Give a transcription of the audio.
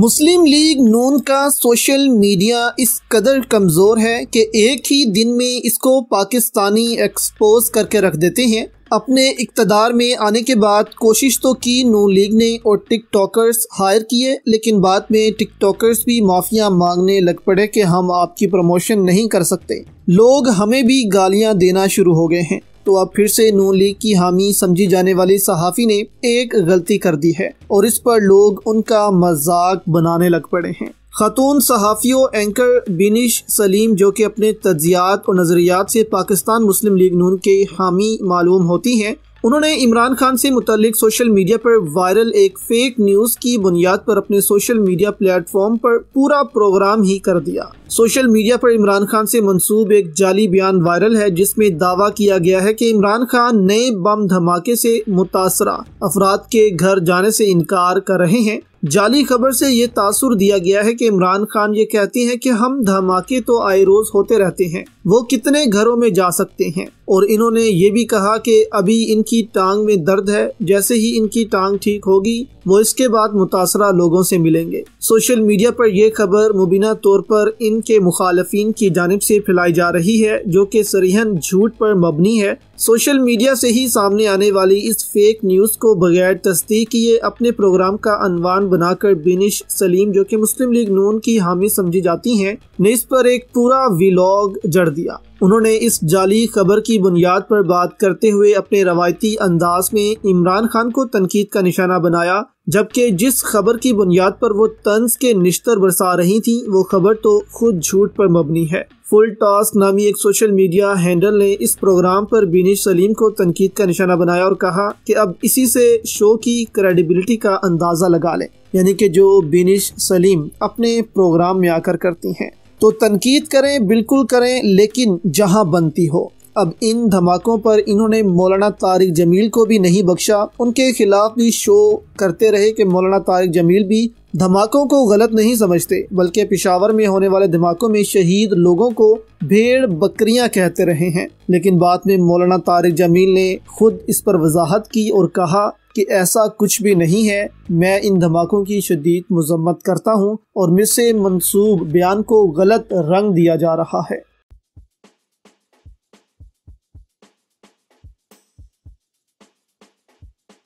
मुस्लिम league नून का social media इस कदर कमज़ोर है कि एक ही दिन में इसको पाकिस्तानी एक्सपोज करके रख देते हैं अपने इकतदार में आने के बाद कोशिश तो की नून लीग ने और टिक टॉकर्स हायर किए लेकिन बाद में टिक टॉकर्स भी माफिया मांगने लग पड़े कि हम आपकी प्रमोशन नहीं कर सकते लोग हमें भी गालियां देना शुरू हो गए हैं तो अब फिर से नून लीग की हामी समझी जाने वाली सहाफ़ी ने एक गलती कर दी है और इस पर लोग उनका मजाक बनाने लग पड़े हैं खतून सहाफ़ियों एंकर बिनिश सलीम जो कि अपने तजियात और नज़रियात से पाकिस्तान मुस्लिम लीग नून के हामी मालूम होती हैं उन्होंने इमरान खान से मुतलिक सोशल मीडिया पर वायरल एक फेक न्यूज़ की बुनियाद पर अपने सोशल मीडिया प्लेटफॉर्म पर पूरा प्रोग्राम ही कर दिया सोशल मीडिया पर इमरान खान से मंसूब एक जाली बयान वायरल है जिसमें दावा किया गया है कि इमरान खान नए बम धमाके से मुतासरा अफराद के घर जाने से इनकार कर रहे हैं जाली खबर से ये तासुर दिया गया है कि इमरान खान ये कहती हैं कि हम धमाके तो आए रोज होते रहते हैं वो कितने घरों में जा सकते हैं और इन्होंने ये भी कहा कि अभी इनकी टांग में दर्द है जैसे ही इनकी टांग ठीक होगी वो इसके बाद मुतासरा लोगों से मिलेंगे सोशल मीडिया पर यह खबर मुबीना तौर पर इनके मुखालफी की जानब से फैलाई जा रही है जो कि सरीहन झूठ पर मबनी है सोशल मीडिया से ही सामने आने वाली इस फेक न्यूज़ को बगैर तस्दीक किए अपने प्रोग्राम का अनवान बनाकर बिनिश सलीम जो कि मुस्लिम लीग नून की हामी समझी जाती हैं ने इस पर एक पूरा विलॉग जड़ दिया उन्होंने इस जाली खबर की बुनियाद पर बात करते हुए अपने रवायती अंदाज में इमरान खान को तनकीद का निशाना बनाया जबकि जिस खबर की बुनियाद पर वो तंज के निश्तर बरसा रही थी वो खबर तो खुद झूठ पर मबनी है फुल टास्क नामी एक सोशल मीडिया हैंडल ने इस प्रोग्राम पर बीनिश सलीम को तनकीद का निशाना बनाया और कहा कि अब इसी से शो की क्रेडिबिलिटी का अंदाज़ा लगा लें यानी कि जो बीनिश सलीम अपने प्रोग्राम में आकर करती हैं तो तनकीद करें बिल्कुल करें लेकिन जहां बनती हो अब इन धमाकों पर इन्होंने मौलाना तारिक जमील को भी नहीं बख्शा उनके खिलाफ भी शो करते रहे कि मौलाना तारिक जमील भी धमाकों को गलत नहीं समझते बल्कि पिशावर में होने वाले धमाकों में शहीद लोगों को भेड़ बकरियां कहते रहे हैं लेकिन बाद में मौलाना तारिक जमील ने खुद इस पर वजाहत की और कहा कि ऐसा कुछ भी नहीं है मैं इन धमाकों की शदीद मजम्मत करता हूँ और मिसे मनसूब बयान को गलत रंग दिया जा रहा है